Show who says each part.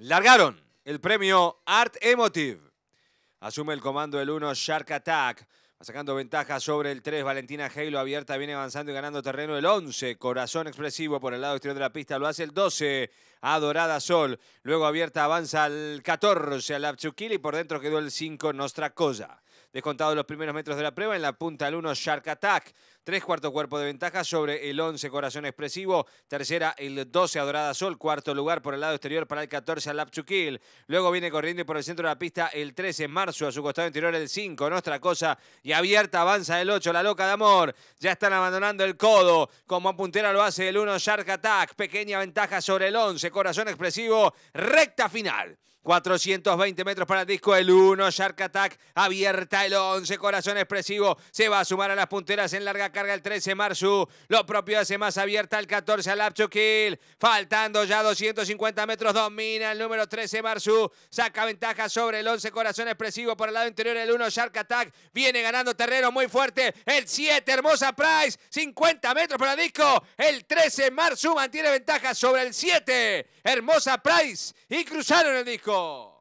Speaker 1: Largaron el premio Art Emotive. Asume el comando del 1 Shark Attack sacando ventaja sobre el 3. Valentina Heilo abierta viene avanzando y ganando terreno el 11. Corazón expresivo por el lado exterior de la pista lo hace el 12. Adorada Sol. Luego abierta avanza al 14 al y por dentro quedó el 5 Nostra Cosa. Descontados los primeros metros de la prueba en la punta al 1 Shark Attack. ...3 cuarto cuerpo de ventaja sobre el 11 Corazón Expresivo. Tercera el 12 Adorada Sol. Cuarto lugar por el lado exterior para el 14 chuquil Luego viene corriendo y por el centro de la pista el 13 Marzo. A su costado interior el 5 Nostra Cosa y abierta avanza el 8, la loca de amor. Ya están abandonando el codo, como a puntera lo hace el 1, Shark Attack, pequeña ventaja sobre el 11, corazón expresivo, recta final. 420 metros para el disco el 1, Shark Attack, abierta el 11, corazón expresivo, se va a sumar a las punteras en larga carga el 13, Marsu, lo propio hace más abierta el 14, Lapcho Kill, faltando ya 250 metros, domina el número 13, Marsu, saca ventaja sobre el 11, corazón expresivo por el lado interior el 1, Shark Attack, viene ganando ganando terreno muy fuerte. El 7, hermosa Price. 50 metros para Disco. El 13, Marzuma, mantiene ventaja sobre el 7. Hermosa Price. Y cruzaron el disco.